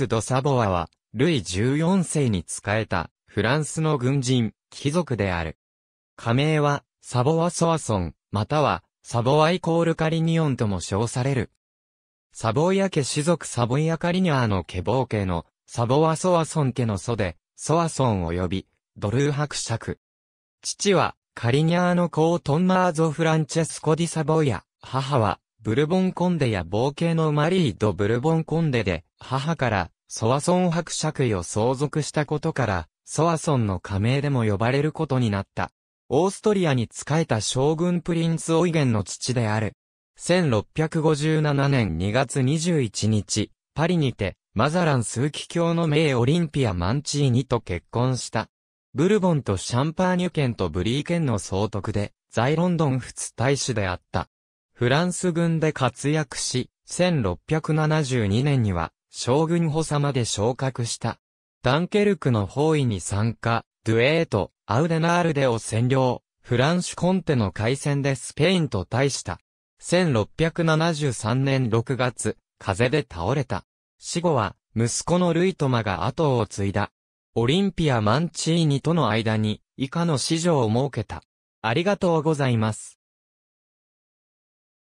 ツ・ド・サヴォワは、ルイ14世に仕えた、フランスの軍人、貴族である。加名は、サヴォワ・ソアソン、または、サヴォワイコールカリニオンとも称される。サボイア家氏族サボイアカリニアの家冒家の、サヴォワ・ソアソン家の祖で、ソアソン及び、ドルー伯爵。父は、カリニアの子トンマーゾ・フランチェスコ・ディ・サボイア、母は、ブルボンコンデや冒険のマリー・ド・ブルボンコンデで、母から、ソワソン伯爵位を相続したことから、ソワソンの加盟でも呼ばれることになった。オーストリアに仕えた将軍プリンツ・オイゲンの父である。1657年2月21日、パリにて、マザラン枢機卿の名オリンピア・マンチーニと結婚した。ブルボンとシャンパーニュ県とブリー県の総督で、在ロンドン仏大使であった。フランス軍で活躍し、1672年には、将軍補佐まで昇格した。ダンケルクの包囲に参加、ドゥエート、アウデナールデを占領、フランシュコンテの海戦でスペインと対した。1673年6月、風で倒れた。死後は、息子のルイトマが後を継いだ。オリンピア・マンチーニとの間に、以下の史上を設けた。ありがとうございます。